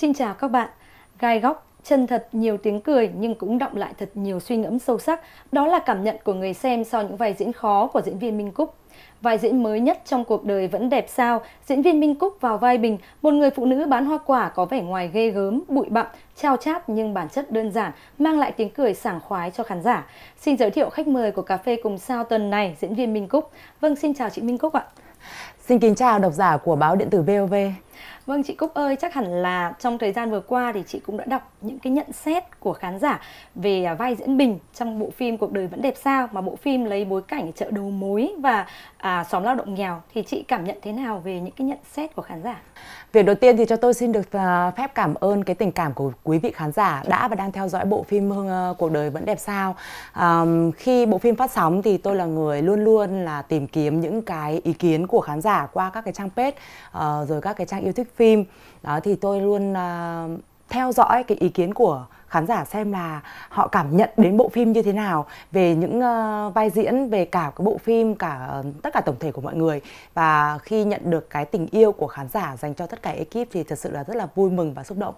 Xin chào các bạn. Gai góc chân thật nhiều tiếng cười nhưng cũng động lại thật nhiều suy ngẫm sâu sắc. Đó là cảm nhận của người xem sau những vai diễn khó của diễn viên Minh Cúc. Vai diễn mới nhất trong cuộc đời vẫn đẹp sao, diễn viên Minh Cúc vào vai Bình, một người phụ nữ bán hoa quả có vẻ ngoài ghê gớm, bụi bặm, trao chát nhưng bản chất đơn giản, mang lại tiếng cười sảng khoái cho khán giả. Xin giới thiệu khách mời của Cà phê Cùng Sao tuần này, diễn viên Minh Cúc. Vâng, xin chào chị Minh Cúc ạ. Xin kính chào độc giả của báo điện tử VOV. Vâng chị Cúc ơi, chắc hẳn là trong thời gian vừa qua thì chị cũng đã đọc những cái nhận xét của khán giả về à, vai diễn Bình trong bộ phim Cuộc đời vẫn đẹp sao mà bộ phim lấy bối cảnh chợ đầu mối và à, xóm lao động nghèo thì chị cảm nhận thế nào về những cái nhận xét của khán giả? Việc đầu tiên thì cho tôi xin được à, phép cảm ơn cái tình cảm của quý vị khán giả đã và đang theo dõi bộ phim ờ, Cuộc đời vẫn đẹp sao. À, khi bộ phim phát sóng thì tôi là người luôn luôn là tìm kiếm những cái ý kiến của khán giả qua các cái trang page ờ, rồi các cái trang yêu thích phim đó thì tôi luôn uh, theo dõi cái ý kiến của khán giả xem là họ cảm nhận đến bộ phim như thế nào về những uh, vai diễn về cả cái bộ phim cả ờ, tất cả tổng thể của mọi người và khi nhận được cái tình yêu của khán giả dành cho tất cả ekip thì thật sự là rất là vui mừng và xúc động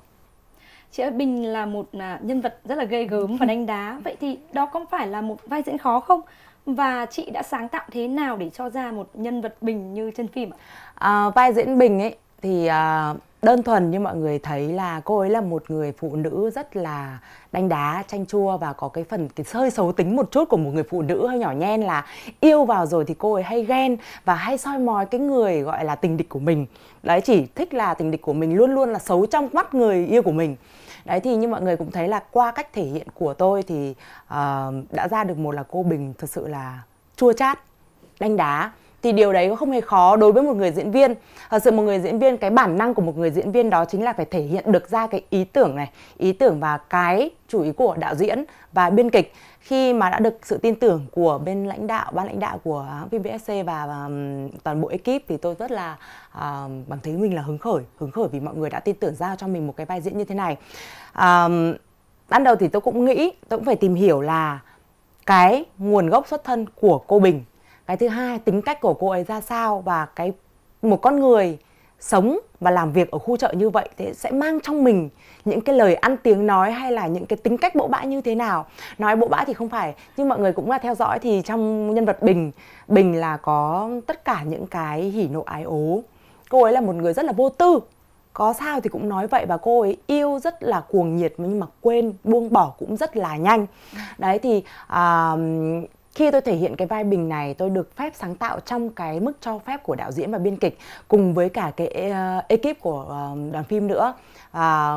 chị Út Bình là một à, nhân vật rất là gây gớm và đánh đá vậy thì đó có phải là một vai diễn khó không và chị đã sáng tạo thế nào để cho ra một nhân vật bình như trên phim ạ? À, vai diễn bình ấy thì à, đơn thuần như mọi người thấy là cô ấy là một người phụ nữ rất là đánh đá chanh chua và có cái phần cái hơi xấu tính một chút của một người phụ nữ hơi nhỏ nhen là yêu vào rồi thì cô ấy hay ghen và hay soi mói cái người gọi là tình địch của mình đấy chỉ thích là tình địch của mình luôn luôn là xấu trong mắt người yêu của mình đấy thì như mọi người cũng thấy là qua cách thể hiện của tôi thì uh, đã ra được một là cô bình thật sự là chua chát đánh đá thì điều đấy không hề khó đối với một người diễn viên thật sự một người diễn viên cái bản năng của một người diễn viên đó chính là phải thể hiện được ra cái ý tưởng này ý tưởng và cái chủ ý của đạo diễn và biên kịch khi mà đã được sự tin tưởng của bên lãnh đạo ban lãnh đạo của VBSC và, và toàn bộ ekip thì tôi rất là à, cảm thấy mình là hứng khởi hứng khởi vì mọi người đã tin tưởng giao cho mình một cái vai diễn như thế này à, ban đầu thì tôi cũng nghĩ tôi cũng phải tìm hiểu là cái nguồn gốc xuất thân của cô Bình cái thứ hai tính cách của cô ấy ra sao và cái một con người sống và làm việc ở khu chợ như vậy thế sẽ mang trong mình những cái lời ăn tiếng nói hay là những cái tính cách bộ bã như thế nào nói bộ bã thì không phải nhưng mọi người cũng là theo dõi thì trong nhân vật bình bình là có tất cả những cái hỉ nộ ái ố cô ấy là một người rất là vô tư có sao thì cũng nói vậy và cô ấy yêu rất là cuồng nhiệt nhưng mà quên buông bỏ cũng rất là nhanh đấy thì à, khi tôi thể hiện cái vai bình này tôi được phép sáng tạo trong cái mức cho phép của đạo diễn và biên kịch cùng với cả cái ờ, ekip của ờ, đoàn phim nữa à,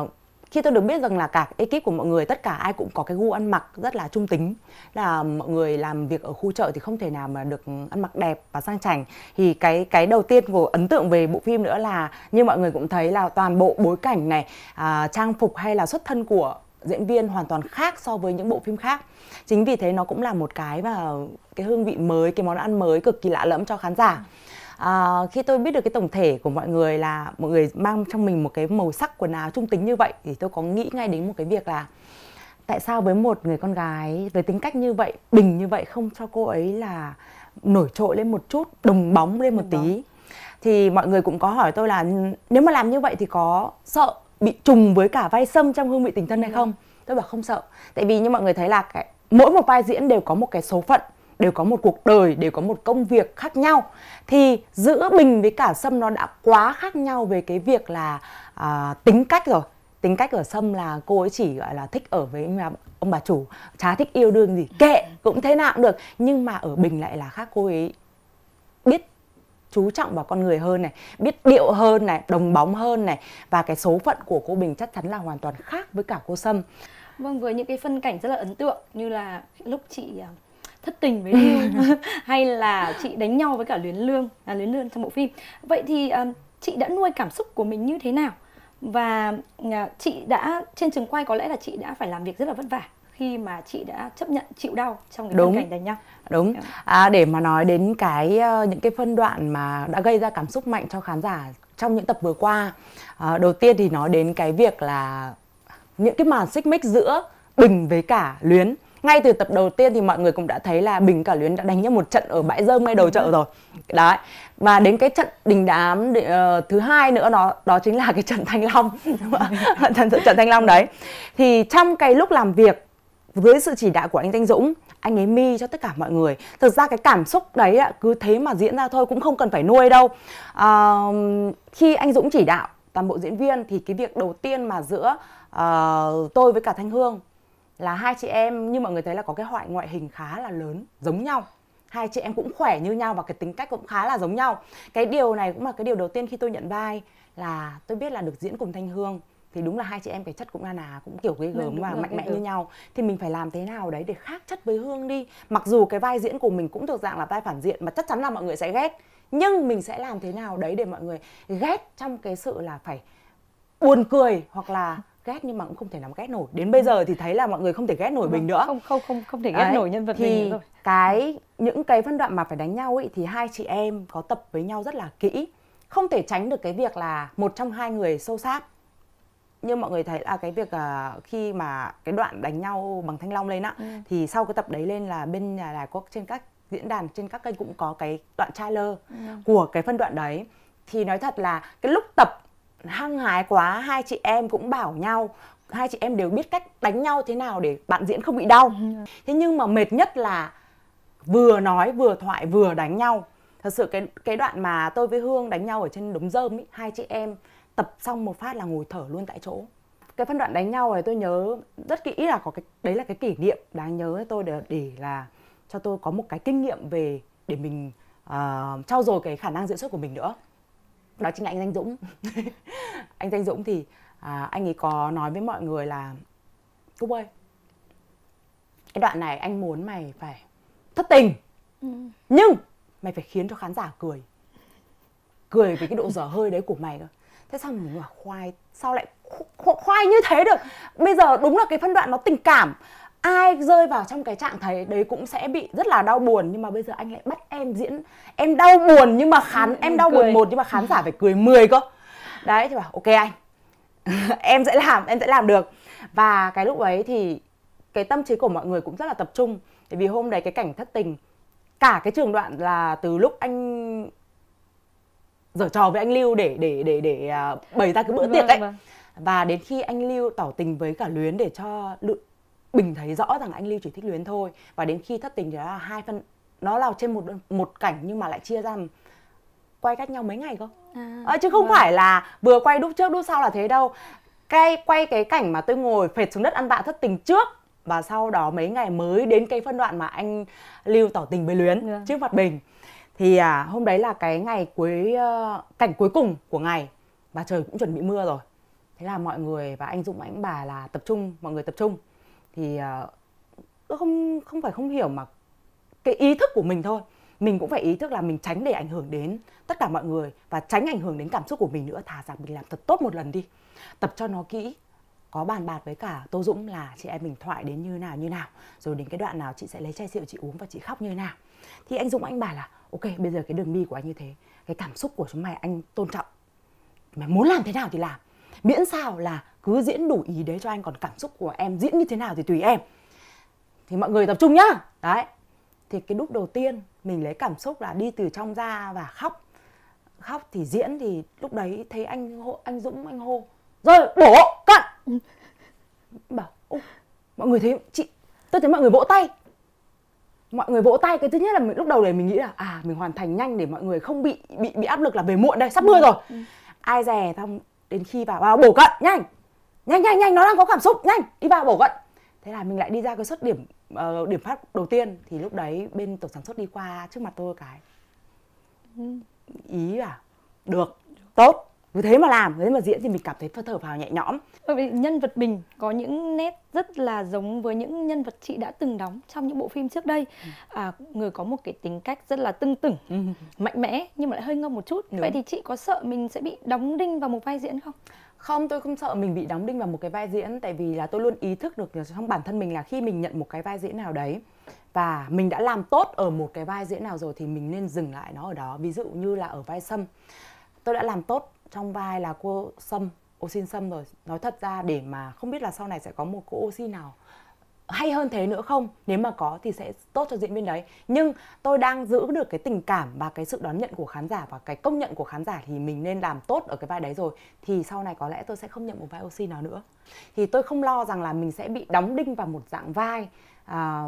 khi tôi được biết rằng là cả ekip của mọi người tất cả ai cũng có cái gu ăn mặc rất là trung tính là mọi người làm việc ở khu chợ thì không thể nào mà được ăn mặc đẹp và sang chảnh thì cái cái đầu tiên của ấn tượng về bộ phim nữa là như mọi người cũng thấy là toàn bộ bối cảnh này à, trang phục hay là xuất thân của diễn viên hoàn toàn khác so với những bộ phim khác chính vì thế nó cũng là một cái và cái hương vị mới cái món ăn mới cực kỳ lạ lẫm cho khán giả à, khi tôi biết được cái tổng thể của mọi người là mọi người mang trong mình một cái màu sắc quần áo trung tính như vậy thì tôi có nghĩ ngay đến một cái việc là tại sao với một người con gái với tính cách như vậy bình như vậy không cho cô ấy là nổi trội lên một chút đồng bóng lên một đồng tí bóng. thì mọi người cũng có hỏi tôi là nếu mà làm như vậy thì có sợ bị trùng với cả vai sâm trong hương vị tình thân hay không tôi bảo không sợ tại vì như mọi người thấy là cái mỗi một vai diễn đều có một cái số phận đều có một cuộc đời đều có một công việc khác nhau thì giữa bình với cả sâm nó đã quá khác nhau về cái việc là à, tính cách rồi tính cách ở sâm là cô ấy chỉ gọi là thích ở với ông bà chủ chả thích yêu đương gì kệ ừ. cũng thế nào cũng được nhưng mà ở bình lại là khác cô ấy biết chú trọng vào con người hơn này biết điệu hơn này đồng bóng hơn này và cái số phận của cô bình chắc chắn là hoàn toàn khác với cả cô sâm vâng với những cái phân cảnh rất là ấn tượng như là lúc chị à, thất tình với lưu hay là chị đánh nhau với cả luyến lương là luyến lương trong bộ phim vậy thì um, chị đã nuôi cảm xúc của mình như thế nào và uh, chị đã trên trường quay có lẽ là chị đã phải làm việc rất là vất vả khi mà chị đã chấp nhận chịu đau trong cái đúng. cảnh đánh nhá, đúng dạ. à, để mà nói đến cái ờ, những cái phân đoạn mà đã gây ra cảm xúc mạnh cho khán giả trong những tập vừa qua à, đầu tiên thì nói đến cái việc là những cái màn xích mích giữa bình với cả luyến ngay từ tập đầu tiên thì mọi người cũng đã thấy là bình cả luyến đã đánh nhau một trận ở bãi rơm ngay đầu chợ ừ. rồi đấy và đến cái trận đình đám để, uh, ờ, thứ hai nữa đó đó chính là cái trận thanh long trận, trận thanh long đấy thì trong cái lúc làm việc với sự chỉ đạo của anh Danh Dũng anh ấy mi cho tất cả mọi người thực ra cái cảm xúc đấy cứ thế mà diễn ra thôi cũng không cần phải nuôi đâu à, khi anh Dũng chỉ đạo toàn bộ diễn viên thì cái việc đầu tiên mà giữa uh, tôi với cả Thanh Hương là hai chị em như mọi người thấy là có cái hoại ngoại hình khá là lớn giống nhau hai chị em cũng khỏe như nhau và cái tính cách cũng khá là giống nhau cái điều này cũng là cái điều đầu tiên khi tôi nhận vai là tôi biết là được diễn cùng thanh hương thì đúng là hai chị em cái chất cũng là nà cũng kiểu ghê gớm vâng, và mạnh mẽ như nhau thì mình phải làm thế nào đấy để khác chất với hương đi mặc dù cái vai diễn của mình cũng thuộc dạng là vai phản diện mà chắc chắn là mọi người sẽ ghét nhưng mình sẽ làm thế nào đấy để mọi người ghét trong cái sự là phải buồn cười hoặc là ghét nhưng mà cũng không thể làm ghét nổi đến bây vâng. giờ thì thấy là mọi người không thể ghét nổi vâng, mình nữa không không không không thể ghét Đấy. nổi nhân vật thì mình rồi. cái những cái phân đoạn mà phải đánh nhau ấy thì hai chị em có tập với nhau rất là kỹ không thể tránh được cái việc là một trong hai người sâu sát như mọi người thấy là cái việc uh, khi mà cái đoạn đánh nhau bằng thanh long lên á ừ. thì sau cái tập đấy lên là bên nhà đài có trên các diễn đàn trên các kênh cũng có cái đoạn trailer ừ. của cái phân đoạn đấy thì nói thật là cái lúc tập hăng hái quá hai chị em cũng bảo nhau hai chị em đều biết cách đánh nhau thế nào để bạn diễn không bị đau ừ. thế nhưng mà mệt nhất là vừa nói vừa thoại vừa đánh nhau thật sự cái cái đoạn mà tôi với hương đánh nhau ở trên đống rơm ấy hai chị em tập xong một phát là ngồi thở luôn tại chỗ cái phân đoạn đánh nhau này tôi nhớ rất kỹ là có cái đấy là cái kỷ niệm đáng nhớ tôi để để là cho tôi có một cái kinh nghiệm về để mình uh, trau dồi cái khả năng diễn xuất của mình nữa đó chính là anh danh dũng anh danh dũng thì uh, anh ấy có nói với mọi người là cúc ơi cái đoạn này anh muốn mày phải thất tình ừ. nhưng mày phải khiến cho khán giả cười cười với cái độ dở hơi đấy của mày cơ thế sao mình bảo khoai sao lại khoai như thế được bây giờ đúng là cái phân đoạn nó tình cảm ai rơi vào trong cái trạng thái đấy cũng sẽ bị rất là đau buồn nhưng mà bây giờ anh lại bắt em diễn em đau buồn nhưng mà khán ừ, em, đau cười. buồn một nhưng mà khán giả phải cười 10 cơ đấy thì bảo ok anh em sẽ làm em sẽ làm được và cái lúc ấy thì cái tâm trí của mọi người cũng rất là tập trung bởi vì hôm đấy cái cảnh thất tình cả cái trường đoạn là từ lúc anh giở trò với anh lưu để để để để à, bày ra cái bữa vâng, tiệc ấy vâng. và đến khi anh lưu tỏ tình với cả luyến để cho Lự... bình thấy rõ rằng anh lưu chỉ thích luyến thôi và đến khi thất tình thì là hai phân nó là trên một một cảnh nhưng mà lại chia ra quay cách nhau mấy ngày cơ à, à, chứ không vâng. phải là vừa quay đúc trước đúc sau là thế đâu cái quay cái cảnh mà tôi ngồi phệt xuống đất ăn vạ thất tình trước và sau đó mấy ngày mới đến cái phân đoạn mà anh lưu tỏ tình với luyến yeah. Vâng. trước mặt bình thì à, hôm đấy là cái ngày cuối uh, cảnh cuối cùng của ngày và trời cũng chuẩn bị mưa rồi thế là mọi người và anh dũng anh bà là tập trung mọi người tập trung thì uh, không không phải không hiểu mà cái ý thức của mình thôi mình cũng phải ý thức là mình tránh để ảnh hưởng đến tất cả mọi người và tránh ảnh hưởng đến cảm xúc của mình nữa thà rằng mình làm thật tốt một lần đi tập cho nó kỹ có bàn bạc với cả tô dũng là chị em mình thoại đến như nào như nào rồi đến cái đoạn nào chị sẽ lấy chai rượu chị uống và chị khóc như nào thì anh dũng anh bảo là ok bây giờ cái đường đi của anh như thế cái cảm xúc của chúng mày anh tôn trọng mày muốn làm thế nào thì làm miễn sao là cứ diễn đủ ý đấy cho anh còn cảm xúc của em diễn như thế nào thì tùy em thì mọi người tập trung nhá đấy thì cái đúc đầu tiên mình lấy cảm xúc là đi từ trong ra và khóc khóc thì diễn thì lúc đấy thấy anh hô, anh dũng anh hô rồi bổ cận bảo mọi người thấy chị tôi thấy mọi người vỗ tay mọi người vỗ tay cái thứ nhất là mình, lúc đầu để mình nghĩ là à mình hoàn thành nhanh để mọi người không bị bị bị áp lực là về muộn đây sắp ừ, mưa rồi ừ. ai dè xong đến khi vào vào bổ cận nhanh nhanh nhanh nhanh nó đang có cảm xúc nhanh đi vào bổ cận thế là mình lại đi ra cái xuất điểm uh, điểm phát đầu tiên thì lúc đấy bên tổ sản xuất đi qua trước mặt tôi cái ừ. ý là được. tốt cứ thế mà làm thế mà diễn thì mình cảm thấy thở phào nhẹ nhõm bởi vì nhân vật mình có những nét rất là giống với những nhân vật chị đã từng đóng trong những bộ phim trước đây ừ. à, người có một cái tính cách rất là tưng tửng ừ. mạnh mẽ nhưng mà lại hơi ngông một chút Đúng. vậy thì chị có sợ mình sẽ bị đóng đinh vào một vai diễn không không tôi không sợ mình bị đóng đinh vào một cái vai diễn tại vì là tôi luôn ý thức được trong bản thân mình là khi mình nhận một cái vai diễn nào đấy và mình đã làm tốt ở một cái vai diễn nào rồi thì mình nên dừng lại nó ở đó ví dụ như là ở vai sâm tôi đã làm tốt trong vai là cô sâm ô xin sâm rồi nói thật ra để mà không biết là sau này sẽ có một cô ô xin nào hay hơn thế nữa không nếu mà có thì sẽ tốt cho diễn viên đấy nhưng tôi đang giữ được cái tình cảm và cái sự đón nhận của khán giả và cái công nhận của khán giả thì mình nên làm tốt ở cái vai đấy rồi thì sau này có lẽ tôi sẽ không nhận một vai oxy nào nữa thì tôi không lo rằng là mình sẽ bị đóng đinh vào một dạng vai à,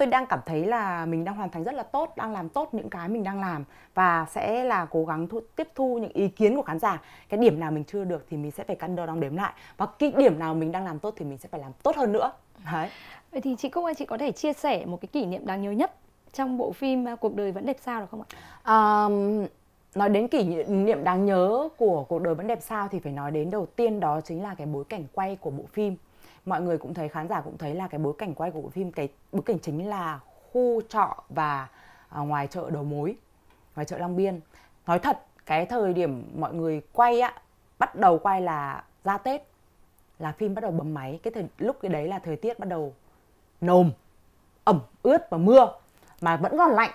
tôi đang cảm thấy là mình đang hoàn thành rất là tốt đang làm tốt những cái mình đang làm và sẽ là cố gắng thu, tiếp thu những ý kiến của khán giả cái điểm nào mình chưa được thì mình sẽ phải cân đo đong đếm lại và cái điểm nào mình đang làm tốt thì mình sẽ phải làm tốt hơn nữa đấy vậy thì chị Cúc anh chị có thể chia sẻ một cái kỷ niệm đáng nhớ nhất trong bộ phim à, cuộc đời vẫn đẹp sao được không ạ um, nói đến kỷ niệm đáng nhớ của cuộc đời vẫn đẹp sao thì phải nói đến đầu tiên đó chính là cái bối cảnh quay của bộ phim mọi người cũng thấy khán giả cũng thấy là cái bối cảnh quay của bộ phim cái bối cảnh chính là khu trọ và à, ngoài chợ đầu mối ngoài chợ Long Biên nói thật cái thời điểm mọi người quay á bắt đầu quay là ra Tết là phim bắt đầu bấm máy cái thời lúc cái đấy là thời tiết bắt đầu nồm ẩm ướt và mưa mà vẫn còn lạnh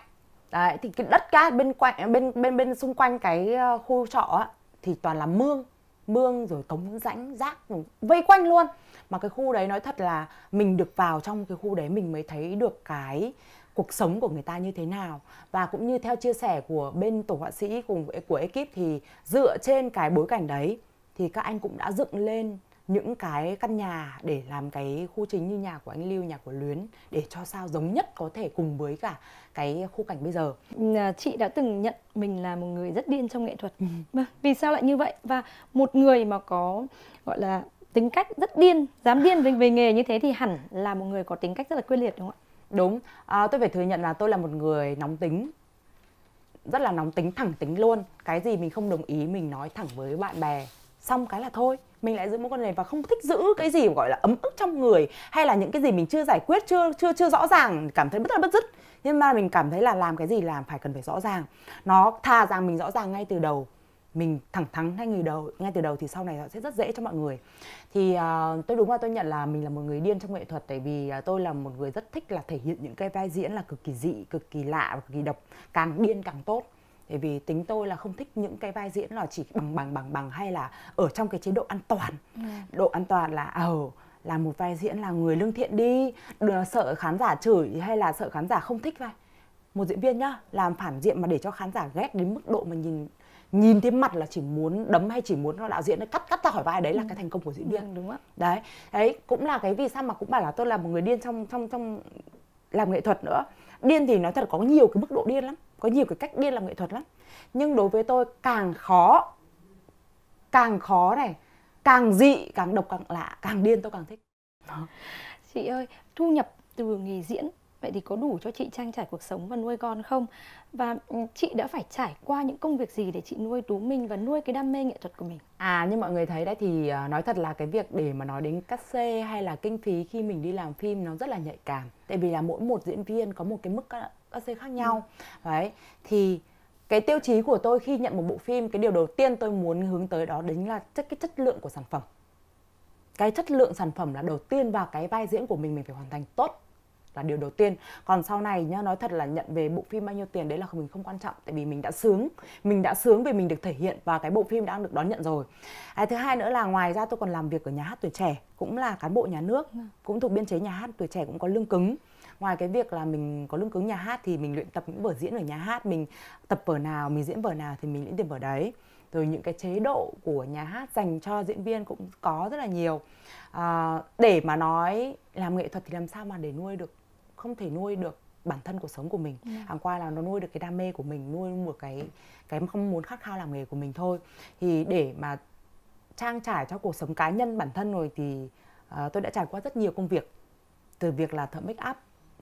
đấy thì cái đất cát bên quanh bên bên bên xung quanh cái ờ, khu trọ á, thì toàn là mương mương rồi cống rãnh rác vây quanh luôn mà cái khu đấy nói thật là mình được vào trong cái khu đấy mình mới thấy được cái cuộc sống của người ta như thế nào và cũng như theo chia sẻ của bên tổ họa sĩ cùng của ekip thì dựa trên cái bối cảnh đấy thì các anh cũng đã dựng lên những cái căn nhà để làm cái khu chính như nhà của anh Lưu, nhà của Luyến để cho sao giống nhất có thể cùng với cả cái khu cảnh bây giờ. Ừ, à, chị đã từng nhận mình là một người rất điên trong nghệ thuật. Ừ. Vâng, vì sao lại như vậy? Và một người mà có gọi là tính cách rất điên, dám điên về, về nghề như thế thì hẳn là một người có tính cách rất là quyết liệt đúng không ạ? Đúng, à, tôi phải thừa nhận là tôi là một người nóng tính rất là nóng tính thẳng tính luôn cái gì mình không đồng ý mình nói thẳng với bạn bè xong cái là thôi mình lại giữ mối quan hệ và không thích giữ cái gì gọi là ấm ức trong người hay là những cái gì mình chưa giải quyết chưa chưa chưa rõ ràng cảm thấy rất là bất dứt nhưng mà mình cảm thấy là làm cái gì làm phải cần phải rõ ràng nó thà rằng mình rõ ràng ngay từ đầu mình thẳng thắn ngay từ đầu ngay từ đầu thì sau này sẽ rất dễ cho mọi người thì uh, tôi đúng là tôi nhận là mình là một người điên trong nghệ thuật tại vì uh, tôi là một người rất thích là thể hiện những cái vai diễn là cực kỳ dị cực kỳ lạ và cực kỳ độc càng điên càng tốt bởi vì tính tôi là không thích những cái vai diễn là chỉ bằng bằng bằng bằng hay là ở trong cái chế độ an toàn ừ. độ an toàn là ờ oh, là một vai diễn là người lương thiện đi Đừng sợ khán giả chửi hay là sợ khán giả không thích vai một diễn viên nhá làm phản diện mà để cho khán giả ghét đến mức độ mà nhìn nhìn thấy mặt là chỉ muốn đấm hay chỉ muốn đạo diễn nó cắt cắt ra khỏi vai đấy là ừ. cái thành công của diễn ừ, viên ừ, đúng không? đấy đấy cũng là cái vì sao mà cũng bảo là tôi là một người điên trong trong trong làm nghệ thuật nữa điên thì nói thật có nhiều cái mức độ điên lắm có nhiều cái cách điên làm nghệ thuật lắm nhưng đối với tôi càng khó càng khó này càng dị càng độc càng lạ càng điên tôi càng thích Đó. chị ơi thu nhập từ nghề diễn vậy thì có đủ cho chị trang trải cuộc sống và nuôi con không và ừ, chị đã phải trải qua những công việc gì để chị nuôi tú minh và nuôi cái đam mê nghệ thuật của mình à như mọi người thấy đấy thì ờ, nói thật là cái việc để mà nói đến cắt xê hay là kinh phí khi mình đi làm phim nó rất là nhạy cảm tại vì là mỗi một diễn viên có một cái mức ờ, AC khác ừ. nhau. Ừ. Đấy. Thì cái tiêu chí của tôi khi nhận một bộ phim, cái điều đầu tiên tôi muốn hướng tới đó chính là chất cái chất lượng của sản phẩm. Cái chất lượng sản phẩm là đầu tiên và cái vai diễn của mình mình phải hoàn thành tốt là điều đầu tiên còn sau này nhá nói thật là nhận về bộ phim bao nhiêu tiền đấy là mình không quan trọng tại vì mình đã sướng mình đã sướng vì mình được thể hiện và cái bộ phim đang được đón nhận rồi cái à, thứ hai nữa là ngoài ra tôi còn làm việc ở nhà hát tuổi trẻ cũng là cán bộ nhà nước ừ. cũng thuộc biên chế nhà hát tuổi trẻ cũng có lương cứng ngoài cái việc là mình có lương cứng nhà hát thì mình luyện tập những vở diễn ở nhà hát mình tập vở nào mình diễn vở nào thì mình lĩnh tiền vở đấy rồi những cái chế độ của nhà hát dành cho diễn viên cũng có rất là nhiều à, để mà nói làm nghệ thuật thì làm sao mà để nuôi được không thể nuôi được bản thân cuộc sống của mình ừ. hàng qua là nó nuôi được cái đam mê của mình nuôi một cái cái không muốn khát khao làm nghề của mình thôi thì để mà trang trải cho cuộc sống cá nhân bản thân rồi thì uh, tôi đã trải qua rất nhiều công việc từ việc là thợ make up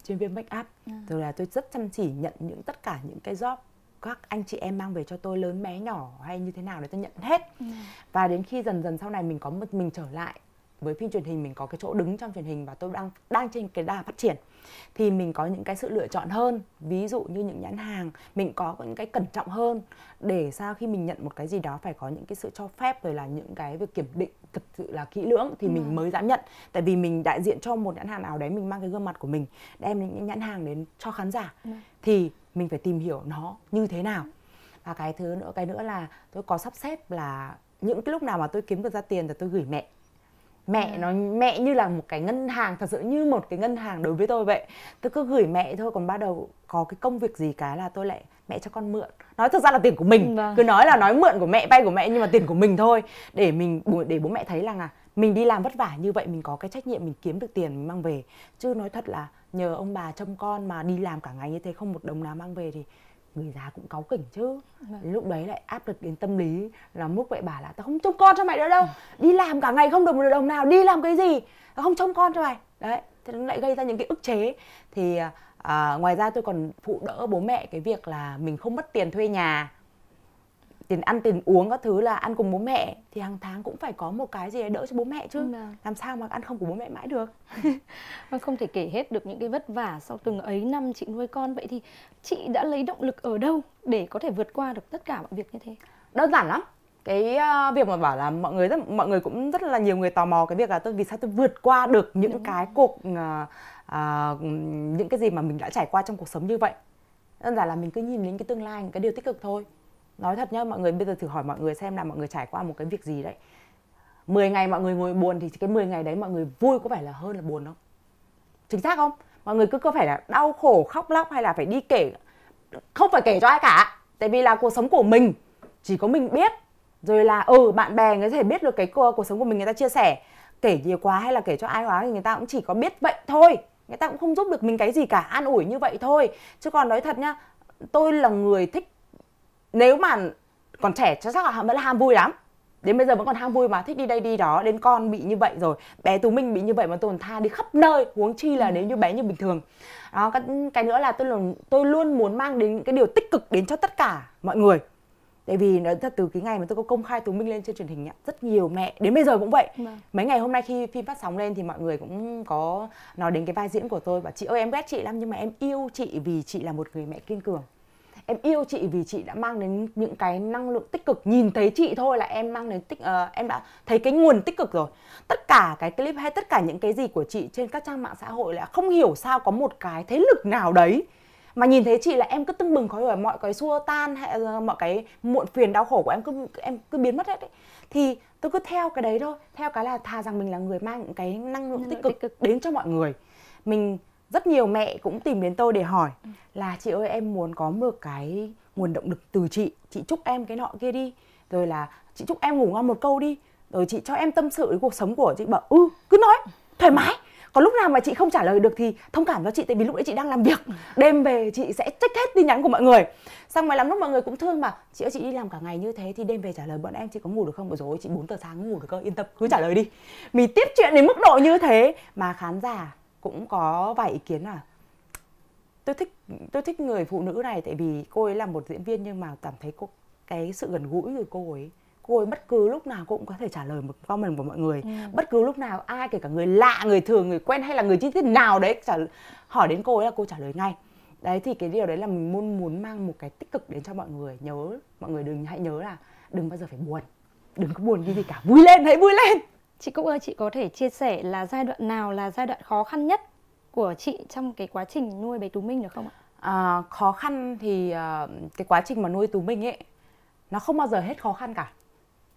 chuyên viên make up à. rồi là tôi rất chăm chỉ nhận những tất cả những cái job các anh chị em mang về cho tôi lớn bé nhỏ hay như thế nào để tôi nhận hết ừ. và đến khi dần dần sau này mình có một mình trở lại với phim truyền hình mình có cái chỗ đứng trong truyền hình và tôi đang đang trên cái đà phát triển thì mình có những cái sự lựa chọn hơn ví dụ như những nhãn hàng mình có những cái cẩn trọng hơn để sao khi mình nhận một cái gì đó phải có những cái sự cho phép rồi là những cái việc kiểm định thực sự là kỹ lưỡng thì ừ. mình vâng. mới dám nhận tại vì mình đại diện cho một nhãn hàng nào đấy mình mang cái gương mặt của mình đem những nhãn hàng đến cho khán giả ừ. thì mình phải tìm hiểu nó như thế nào và cái thứ nữa cái nữa là tôi có sắp xếp là những cái lúc nào mà tôi kiếm được ra tiền thì tôi gửi mẹ mẹ dạ. nó mẹ như là một cái ngân hàng thật sự như một cái ngân hàng đối với tôi vậy tôi cứ gửi mẹ thôi còn bắt đầu có cái công việc gì cái là tôi lại mẹ cho con mượn nói thật ra là tiền của mình vâng. cứ nói là nói mượn của mẹ vay của mẹ nhưng mà tiền của mình thôi để mình để bố mẹ thấy rằng là mình đi làm vất vả như vậy mình có cái trách nhiệm mình kiếm được tiền mình mang về chứ nói thật là nhờ ông bà trông con mà đi làm cả ngày như thế không một đồng nào mang về thì người già cũng cáu kỉnh chứ vâng. lúc đấy lại áp lực đến tâm lý là lúc vậy bà là tao không trông con cho mày nữa đâu đi làm cả ngày không được một đồng nào đi làm cái gì tao không trông con cho mày đấy thế nó lại gây ra những cái ức chế thì à, ngoài ra tôi còn phụ đỡ bố mẹ cái việc là mình không mất tiền thuê nhà tiền ăn tiền uống các thứ là ăn cùng bố mẹ thì hàng tháng cũng phải có một cái gì đấy đỡ cho bố mẹ chứ ừ. làm sao mà ăn không của bố mẹ mãi được vâng không thể kể hết được những cái vất vả sau từng ấy năm chị nuôi con vậy thì chị đã lấy động lực ở đâu để có thể vượt qua được tất cả mọi việc như thế đơn giản lắm cái ờ, việc mà bảo là mọi người rất mọi người cũng rất là nhiều người tò mò cái việc là tôi vì sao tôi vượt qua được những Đúng cái rồi. cuộc uh, uh, những cái gì mà mình đã trải qua trong cuộc sống như vậy đơn giản là mình cứ nhìn đến cái tương lai những cái điều tích cực thôi nói thật nhá mọi người bây giờ thử hỏi mọi người xem là mọi người trải qua một cái việc gì đấy 10 ngày mọi người ngồi buồn thì cái 10 ngày đấy mọi người vui có phải là hơn là buồn không chính xác không mọi người cứ có phải là đau khổ khóc lóc hay là phải đi kể không phải kể cho ai cả tại vì là cuộc sống của mình chỉ có mình biết rồi là ừ bạn bè người ta thể biết được cái cuộc sống của mình người ta chia sẻ kể nhiều quá hay là kể cho ai quá thì người ta cũng chỉ có biết vậy thôi người ta cũng không giúp được mình cái gì cả an ủi như vậy thôi chứ còn nói thật nhá tôi là người thích nếu mà còn trẻ chắc là vẫn là ham vui lắm đến bây giờ vẫn còn ham vui mà thích đi đây đi đó đến con bị như vậy rồi bé tú minh bị như vậy mà tôi còn tha đi khắp nơi huống chi là ừ. nếu như bé như bình thường đó cái, cái nữa là tôi luôn, tôi luôn muốn mang đến cái điều tích cực đến cho tất cả mọi người tại vì nó thật từ cái ngày mà tôi có công khai tú minh lên trên truyền hình ấy, rất nhiều mẹ đến bây giờ cũng vậy Mà. Vâng. mấy ngày hôm nay khi phim phát sóng lên thì mọi người cũng có nói đến cái vai diễn của tôi và chị ơi em ghét chị lắm nhưng mà em yêu chị vì chị là một người mẹ kiên cường em yêu chị vì chị đã mang đến những cái năng lượng tích cực nhìn thấy chị thôi là em mang đến tích uh, em đã thấy cái nguồn tích cực rồi tất cả cái clip hay tất cả những cái gì của chị trên các trang mạng xã hội là không hiểu sao có một cái thế lực nào đấy mà nhìn thấy chị là em cứ tưng bừng khói rồi mọi cái xua tan hay ờ, mọi cái muộn phiền đau khổ của em cứ em cứ biến mất hết ấy. thì tôi cứ theo cái đấy thôi theo cái là thà rằng mình là người mang những cái năng lượng tích cực, tích cực đến cho mọi người mình rất nhiều mẹ cũng tìm đến tôi để hỏi là chị ơi em muốn có một cái nguồn động lực từ chị chị chúc em cái nọ kia đi rồi là chị chúc em ngủ ngon một câu đi rồi chị cho em tâm sự với cuộc sống của chị bảo ừ cứ nói thoải mái có lúc nào mà chị không trả lời được thì thông cảm cho chị tại vì lúc đấy chị đang làm việc đêm về chị sẽ check hết tin nhắn của mọi người xong rồi lắm lúc mọi người cũng thương mà chị ơi chị đi làm cả ngày như thế thì đêm về trả lời bọn em chị có ngủ được không Bữa rồi chị 4 giờ sáng ngủ được cơ yên tâm cứ trả lời đi mình tiếp chuyện đến mức độ như thế mà khán giả cũng có vài ý kiến là tôi thích tôi thích người phụ nữ này tại vì cô ấy là một diễn viên nhưng mà cảm thấy cô cái sự gần gũi từ cô ấy cô ấy bất cứ lúc nào cũng có thể trả lời một comment của mọi người ừ. bất cứ lúc nào ai kể cả người lạ người thường người quen hay là người chi tiết nào đấy trả hỏi đến cô ấy là cô trả lời ngay đấy thì cái điều đấy là mình muốn muốn mang một cái tích cực đến cho mọi người nhớ mọi người đừng hãy nhớ là đừng bao giờ phải buồn đừng có buồn cái gì cả vui lên hãy vui lên Chị cũng ơi, chị có thể chia sẻ là giai đoạn nào là giai đoạn khó khăn nhất của chị trong cái quá trình nuôi bé Tú Minh được không ạ? À, khó khăn thì uh, cái quá trình mà nuôi Tú Minh ấy nó không bao giờ hết khó khăn cả.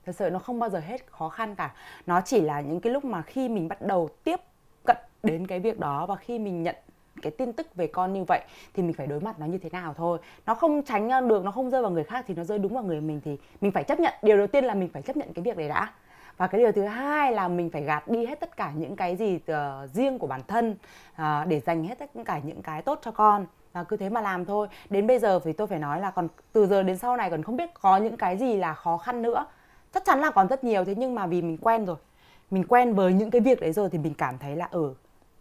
Thật sự nó không bao giờ hết khó khăn cả. Nó chỉ là những cái lúc mà khi mình bắt đầu tiếp cận đến cái việc đó và khi mình nhận cái tin tức về con như vậy thì mình phải đối mặt nó như thế nào thôi nó không tránh ờ, được nó không rơi vào người khác thì nó rơi đúng vào người mình thì mình phải chấp nhận điều đầu tiên là mình phải chấp nhận cái việc này đã và cái điều thứ hai là mình phải gạt đi hết tất cả những cái gì uh, riêng của bản thân uh, để dành hết tất cả những cái tốt cho con và cứ thế mà làm thôi đến bây giờ thì tôi phải nói là còn từ giờ đến sau này còn không biết có những cái gì là khó khăn nữa chắc chắn là còn rất nhiều thế nhưng mà vì mình quen rồi mình quen với những cái việc đấy rồi thì mình cảm thấy là ở ừ,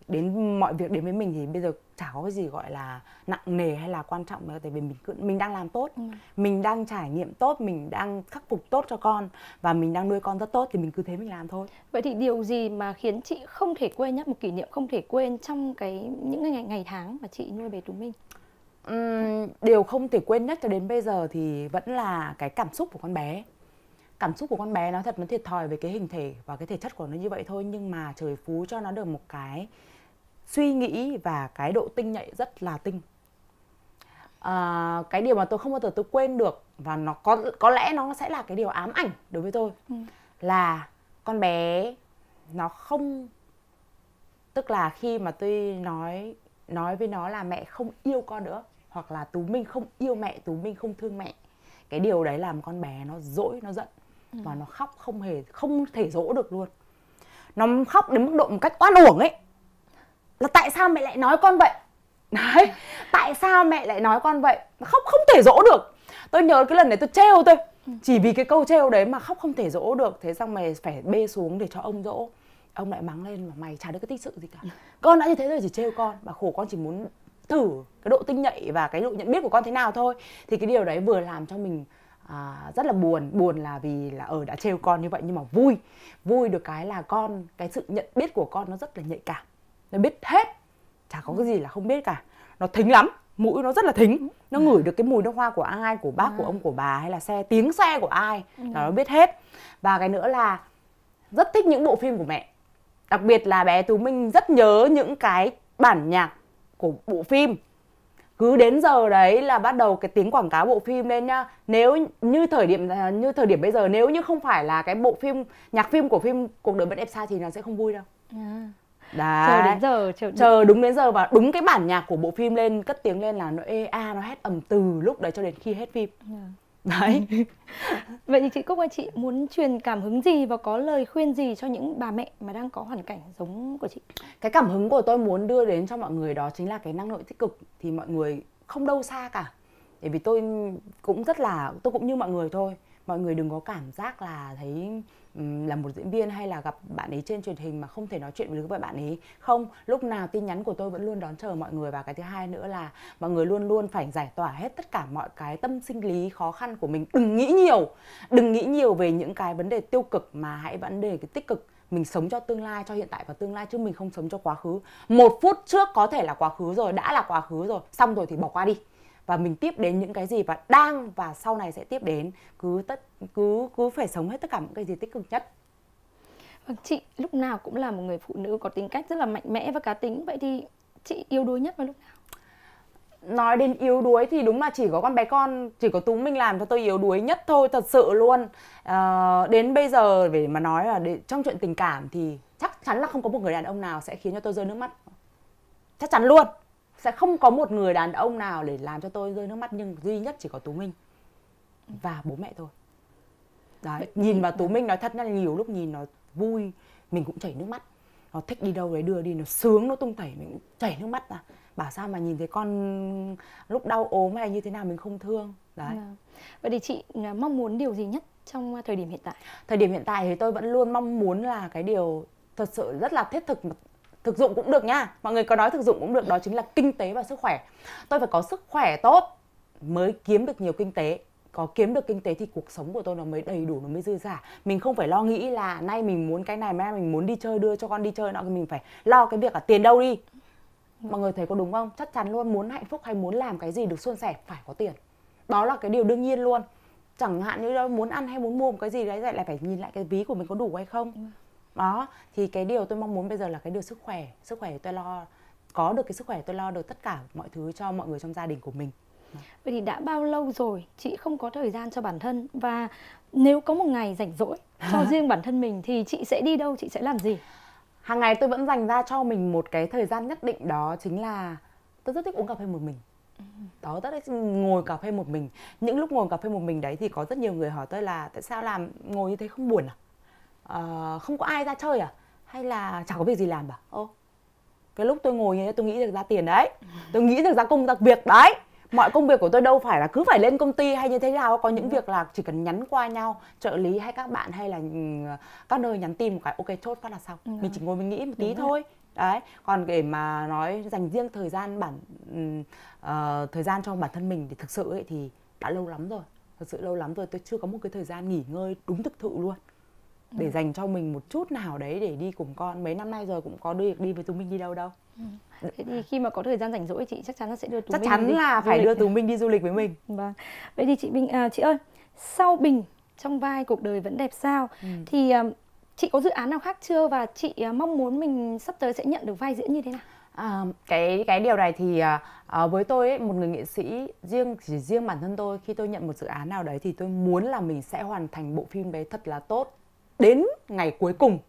đến mọi việc đến với mình thì bây giờ chả có cái gì gọi là nặng nề hay là quan trọng nữa tại vì mình cứ, mình đang làm tốt ừ. mình đang trải nghiệm tốt mình đang khắc phục tốt cho con và mình đang nuôi con rất tốt thì mình cứ thế mình làm thôi vậy thì điều gì mà khiến chị không thể quên nhất một kỷ niệm không thể quên trong cái những ngày ngày tháng mà chị nuôi bé chúng mình? uhm, điều không thể quên nhất cho đến bây giờ thì vẫn là cái cảm xúc của con bé cảm xúc của con bé nó thật nó thiệt thòi về cái hình thể và cái thể chất của nó như vậy thôi nhưng mà trời phú cho nó được một cái suy nghĩ và cái độ tinh nhạy rất là tinh à, cái điều mà tôi không bao giờ tôi quên được và nó có có lẽ nó sẽ là cái điều ám ảnh đối với tôi ừ. là con bé nó không tức là khi mà tôi nói nói với nó là mẹ không yêu con nữa hoặc là tú minh không yêu mẹ tú minh không thương mẹ cái điều đấy làm con bé nó dỗi nó giận ừ. và nó khóc không hề không thể dỗ được luôn nó khóc đến mức độ một cách oan uổng ấy là tại sao mẹ lại nói con vậy đấy ừ. tại sao mẹ lại nói con vậy khóc không thể dỗ được tôi nhớ cái lần đấy tôi trêu tôi ừ. chỉ vì cái câu trêu đấy mà khóc không thể dỗ được thế xong mày phải bê xuống để cho ông dỗ ông lại mắng lên mà mày chả được cái tích sự gì cả ừ. con đã như thế rồi chỉ trêu con mà khổ con chỉ muốn thử cái độ tinh nhạy và cái độ nhận biết của con thế nào thôi thì cái điều đấy vừa làm cho mình à, rất là buồn buồn là vì là ở ờ, đã trêu con như vậy nhưng mà vui vui được cái là con cái sự nhận biết của con nó rất là nhạy cảm nó biết hết chả có cái gì là không biết cả nó thính lắm mũi nó rất là thính nó ngửi được cái mùi nước hoa của ai của bác của à. ông của bà hay là xe tiếng xe của ai ừ. là nó biết hết và cái nữa là rất thích những bộ phim của mẹ đặc biệt là bé tú minh rất nhớ những cái bản nhạc của bộ phim cứ đến giờ đấy là bắt đầu cái tiếng quảng cáo bộ phim lên nhá nếu như thời điểm à, như thời điểm bây giờ nếu như không phải là cái bộ phim nhạc phim của phim cuộc đời vẫn đẹp xa thì nó sẽ không vui đâu yeah. À. Đấy. chờ đến giờ chờ... chờ đúng đến giờ và đúng cái bản nhạc của bộ phim lên cất tiếng lên là nó ê a nó hét ầm từ lúc đấy cho đến khi hết phim yeah. Dạ. đấy vậy thì chị cúc ơi chị muốn truyền cảm hứng gì và có lời khuyên gì cho những bà mẹ mà đang có hoàn cảnh giống của chị cái cảm hứng của tôi muốn đưa đến cho mọi người đó chính là cái năng lượng tích cực thì mọi người không đâu xa cả bởi vì tôi cũng rất là tôi cũng như mọi người thôi mọi người đừng có cảm giác là thấy là một diễn viên hay là gặp bạn ấy trên truyền hình mà không thể nói chuyện với các bạn ấy không lúc nào tin nhắn của tôi vẫn luôn đón chờ mọi người và cái thứ hai nữa là mọi người luôn luôn phải giải tỏa hết tất cả mọi cái tâm sinh lý khó khăn của mình đừng nghĩ nhiều đừng nghĩ nhiều về những cái vấn đề tiêu cực mà hãy vấn đề cái tích cực mình sống cho tương lai cho hiện tại và tương lai chứ mình không sống cho quá khứ một phút trước có thể là quá khứ rồi đã là quá khứ rồi xong rồi thì bỏ qua đi và mình tiếp đến những cái gì và đang và sau này sẽ tiếp đến cứ tất cứ cứ phải sống hết tất cả những cái gì tích cực nhất vâng, chị lúc nào cũng là một người phụ nữ có tính cách rất là mạnh mẽ và cá tính vậy thì chị yếu đuối nhất vào lúc nào nói đến yếu đuối thì đúng là chỉ có con bé con chỉ có tú minh làm cho tôi yếu đuối nhất thôi thật sự luôn à, đến bây giờ để mà nói là để, trong chuyện tình cảm thì chắc chắn là không có một người đàn ông nào sẽ khiến cho tôi rơi nước mắt chắc chắn luôn sẽ không có một người đàn ông nào để làm cho tôi rơi nước mắt nhưng duy nhất chỉ có tú minh và bố mẹ tôi đấy nhìn vào tú minh nói thật là nhiều lúc nhìn nó vui mình cũng chảy nước mắt nó thích đi đâu đấy đưa đi nó sướng nó tung tẩy mình cũng chảy nước mắt ra bảo sao mà nhìn thấy con lúc đau ốm hay như thế nào mình không thương đấy vâng. vậy thì chị ừ, mong muốn điều gì nhất trong à, thời điểm hiện tại thời điểm hiện tại thì tôi vẫn luôn mong muốn là cái điều thật sự rất là thiết thực thực dụng cũng được nha mọi người có nói thực dụng cũng được đó chính là kinh tế và sức khỏe tôi phải có sức khỏe tốt mới kiếm được nhiều kinh tế có kiếm được kinh tế thì cuộc sống của tôi nó mới đầy đủ nó mới dư giả mình không phải lo nghĩ là nay mình muốn cái này mai mình muốn đi chơi đưa cho con đi chơi nọ thì mình phải lo cái việc là tiền đâu đi ừ. mọi người thấy có đúng không chắc chắn luôn muốn hạnh phúc hay muốn làm cái gì được suôn sẻ phải có tiền đó là cái điều đương nhiên luôn chẳng hạn như muốn ăn hay muốn mua một cái gì đấy lại phải nhìn lại cái ví của mình có đủ hay không ừ đó thì cái điều tôi mong muốn bây giờ là cái điều sức khỏe sức khỏe tôi lo có được cái sức khỏe tôi lo được tất cả mọi thứ cho mọi người trong gia đình của mình Vậy thì đã bao lâu rồi chị không có thời gian cho bản thân và nếu có một ngày rảnh rỗi cho riêng bản thân mình thì chị sẽ đi đâu, chị sẽ làm gì? Hàng ngày tôi vẫn dành ra cho mình một cái thời gian nhất định đó chính là tôi rất thích uống cà phê một mình. Ừ. Đó, rất thích ngồi cà phê một mình. Những lúc ngồi cà phê một mình đấy thì có rất nhiều người hỏi tôi là tại sao làm ngồi như thế không buồn à? uh, không có ai ra chơi à hay là chẳng có việc gì làm à ô cái lúc tôi ngồi như thế tôi nghĩ được ra tiền đấy tôi nghĩ được ra công đặc việc đấy mọi công việc của tôi đâu phải là cứ phải lên công ty hay như thế nào có những việc là chỉ cần nhắn qua nhau trợ lý hay các bạn hay là ừ, các nơi nhắn tin một cái ok chốt phát là xong ừ. mình chỉ ngồi mình nghĩ một tí Đúng thôi rồi. đấy còn để mà nói dành riêng thời gian bản uh, thời gian cho bản thân mình thì thực sự ấy thì đã lâu lắm rồi thật sự lâu lắm rồi tôi chưa có một cái thời gian nghỉ ngơi đúng thực thụ luôn để ừ. dành cho mình một chút nào đấy để đi cùng con mấy năm nay rồi cũng có được đi với tú minh đi đâu đâu ừ. Thế thì khi mà có thời gian rảnh rỗi chị chắc chắn là sẽ đưa Tú chắc Minh chắn đi là phải đưa Tú Minh đi du lịch với mình. Vâng. Vậy thì chị Bình à, chị ơi, sau Bình trong vai cuộc đời vẫn đẹp sao ừ. thì à, chị có dự án nào khác chưa và chị à, mong muốn mình sắp tới sẽ nhận được vai diễn như thế nào? À, cái cái điều này thì à, à với tôi ấy, một người nghệ sĩ riêng chỉ riêng bản thân tôi khi tôi nhận một dự án nào đấy thì tôi muốn là mình sẽ hoàn thành bộ phim đấy thật là tốt đến ngày cuối cùng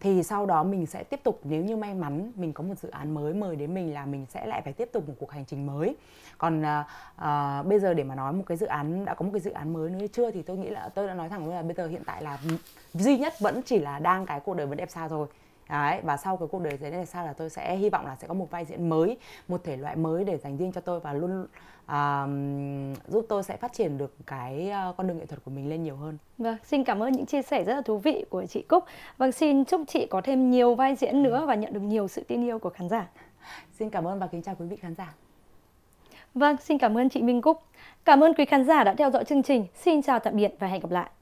thì sau đó mình sẽ tiếp tục nếu như may mắn mình có một dự án mới mời đến mình là mình sẽ lại phải tiếp tục một cuộc hành trình mới còn à, à, bây giờ để mà nói một cái dự án đã có một cái dự án mới nữa hay chưa thì tôi nghĩ là tôi đã nói thẳng luôn là bây giờ hiện tại là ừ, duy nhất vẫn chỉ là đang cái cuộc đời vẫn đẹp xa thôi đấy và sau cái cuộc đời đấy này sao là tôi sẽ hy vọng là sẽ có một vai diễn mới một thể loại mới để dành riêng cho tôi và luôn uh, giúp tôi sẽ phát triển được cái ờ, con đường nghệ thuật của mình lên nhiều hơn vâng xin cảm ơn những chia sẻ rất là thú vị của chị Cúc vâng xin chúc chị có thêm nhiều vai diễn ừ. nữa và nhận được nhiều sự tin yêu của khán giả xin cảm ơn và kính chào quý vị khán giả vâng xin cảm ơn chị Minh Cúc cảm ơn quý khán giả đã theo dõi chương trình xin chào tạm biệt và hẹn gặp lại